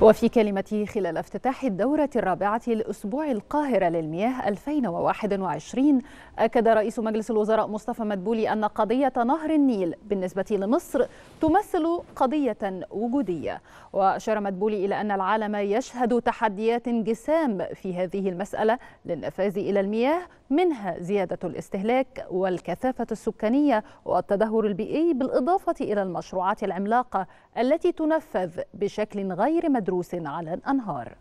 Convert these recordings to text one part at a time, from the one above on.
وفي كلمته خلال افتتاح الدورة الرابعة لأسبوع القاهرة للمياه 2021 أكد رئيس مجلس الوزراء مصطفى مدبولي أن قضية نهر النيل بالنسبة لمصر تمثل قضية وجودية وأشار مدبولي إلى أن العالم يشهد تحديات جسام في هذه المسألة للنفاذ إلى المياه منها زيادة الاستهلاك والكثافة السكانية والتدهور البيئي بالإضافة إلى المشروعات العملاقة التي تنفذ بشكل غير مدروس على الأنهار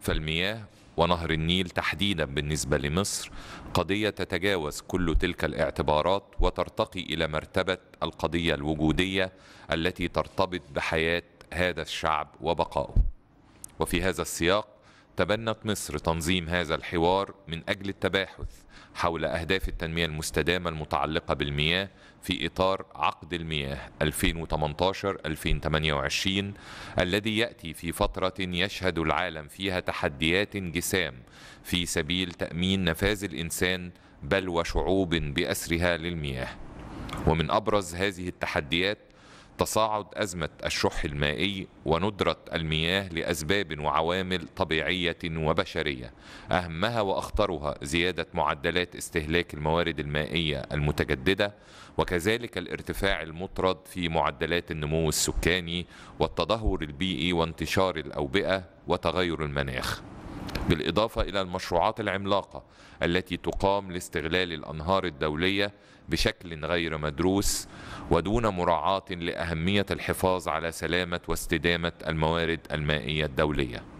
فالمياه ونهر النيل تحديدا بالنسبة لمصر قضية تتجاوز كل تلك الاعتبارات وترتقي إلى مرتبة القضية الوجودية التي ترتبط بحياة هذا الشعب وبقائه وفي هذا السياق تبنت مصر تنظيم هذا الحوار من أجل التباحث حول أهداف التنمية المستدامة المتعلقة بالمياه في إطار عقد المياه 2018-2028 الذي يأتي في فترة يشهد العالم فيها تحديات جسام في سبيل تأمين نفاذ الإنسان بل وشعوب بأسرها للمياه ومن أبرز هذه التحديات تصاعد أزمة الشح المائي وندرة المياه لأسباب وعوامل طبيعية وبشرية أهمها وأخطرها زيادة معدلات استهلاك الموارد المائية المتجددة وكذلك الارتفاع المطرد في معدلات النمو السكاني والتدهور البيئي وانتشار الأوبئة وتغير المناخ بالإضافة إلى المشروعات العملاقة التي تقام لاستغلال الأنهار الدولية بشكل غير مدروس ودون مراعاة لأهمية الحفاظ على سلامة واستدامة الموارد المائية الدولية